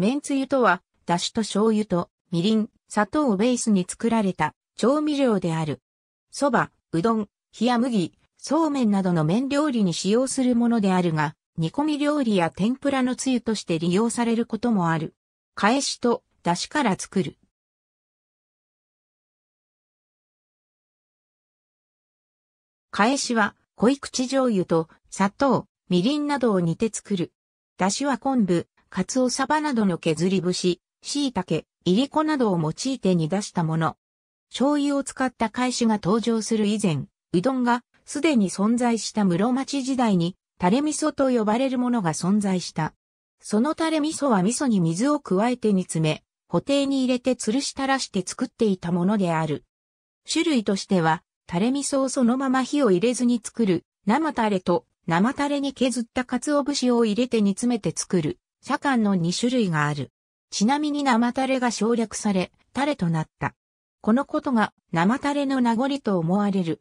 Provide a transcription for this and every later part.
麺つゆとは、だしと醤油と、みりん、砂糖をベースに作られた調味料である。蕎麦、うどん、冷麦、そうめんなどの麺料理に使用するものであるが、煮込み料理や天ぷらのつゆとして利用されることもある。返しと、出汁から作る。返しは、濃い口醤油と、砂糖、みりんなどを煮て作る。出汁は昆布、カツオサバなどの削り節、椎茸、いりこなどを用いて煮出したもの。醤油を使った返しが登場する以前、うどんがすでに存在した室町時代に、タレ味噌と呼ばれるものが存在した。そのタレ味噌は味噌に水を加えて煮詰め、固定に入れて吊るし垂らして作っていたものである。種類としては、タレ味噌をそのまま火を入れずに作る、生タレと生タレに削ったカツオ節を入れて煮詰めて作る、社官の2種類がある。ちなみに生タレが省略され、タレとなった。このことが生タレの名残と思われる。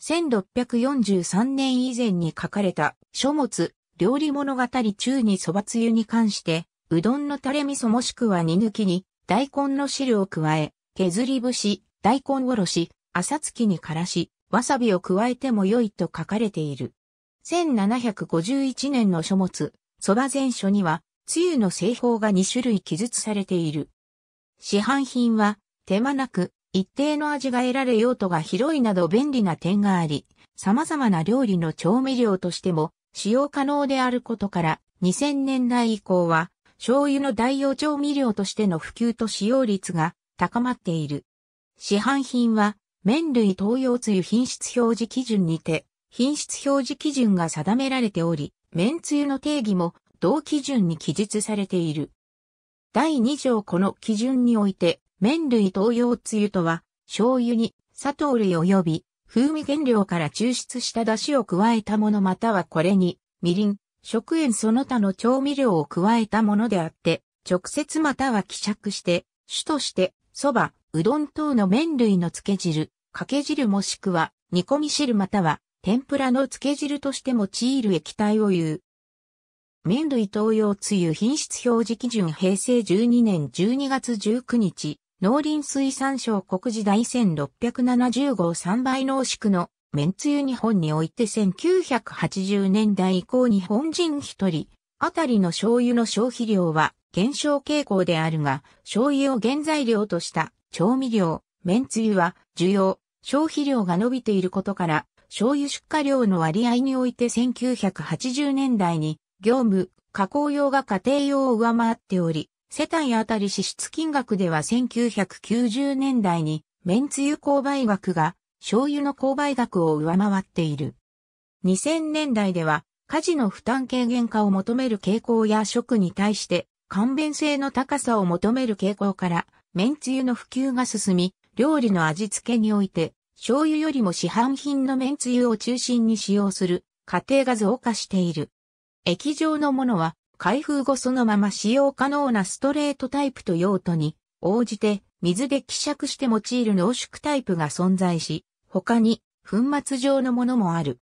1643年以前に書かれた書物、料理物語中にそばつゆに関して、うどんのタレ味噌もしくは煮抜きに、大根の汁を加え、削り節、大根おろし、朝月にからし、わさびを加えても良いと書かれている。1751年の書物、蕎麦前書には、つゆの製法が2種類記述されている。市販品は、手間なく、一定の味が得られ用途が広いなど便利な点があり、様々な料理の調味料としても使用可能であることから、2000年代以降は、醤油の代用調味料としての普及と使用率が高まっている。市販品は、麺類東洋つゆ品質表示基準にて、品質表示基準が定められており、麺つゆの定義も同基準に記述されている。第2条この基準において、麺類東洋つゆとは、醤油に砂糖類及び風味原料から抽出した出汁を加えたものまたはこれに、みりん、食塩その他の調味料を加えたものであって、直接または希釈して、主として、蕎麦、うどん等の麺類の漬け汁、かけ汁もしくは、煮込み汁または、天ぷらの漬け汁として用いる液体を言う。麺類東洋つゆ品質表示基準平成12年12月19日、農林水産省国時第1670号3倍濃縮の麺つゆ日本において1980年代以降日本人一人あたりの醤油の消費量は減少傾向であるが、醤油を原材料とした調味料、麺つゆは需要、消費量が伸びていることから、醤油出荷量の割合において1980年代に業務、加工用が家庭用を上回っており、世帯あたり支出金額では1990年代に、麺つゆ購買額が醤油の購買額を上回っている。2000年代では、家事の負担軽減化を求める傾向や食に対して勘弁性の高さを求める傾向から、麺つゆの普及が進み、料理の味付けにおいて、醤油よりも市販品の麺つゆを中心に使用する家庭が増加している。液状のものは開封後そのまま使用可能なストレートタイプと用途に応じて水で希釈して用いる濃縮タイプが存在し、他に粉末状のものもある。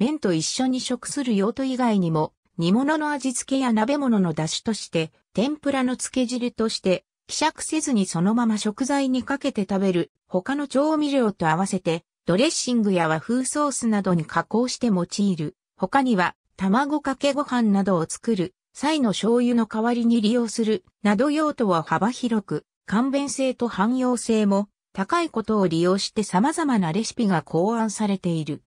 麺と一緒に食する用途以外にも煮物の味付けや鍋物の出汁として、天ぷらの漬け汁として、希釈せずにそのまま食材にかけて食べる他の調味料と合わせてドレッシングや和風ソースなどに加工して用いる。他には卵かけご飯などを作る際の醤油の代わりに利用するなど用途は幅広く簡便性と汎用性も高いことを利用して様々なレシピが考案されている。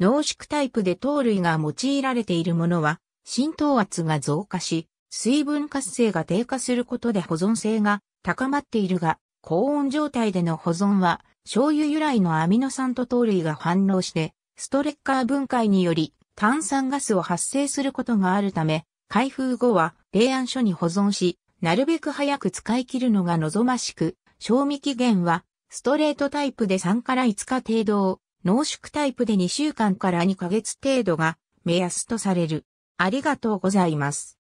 濃縮タイプで糖類が用いられているものは浸透圧が増加し、水分活性が低下することで保存性が高まっているが、高温状態での保存は、醤油由来のアミノ酸と糖類が反応して、ストレッカー分解により炭酸ガスを発生することがあるため、開封後は冷暗所に保存し、なるべく早く使い切るのが望ましく、賞味期限は、ストレートタイプで3から5日程度を、濃縮タイプで2週間から2ヶ月程度が目安とされる。ありがとうございます。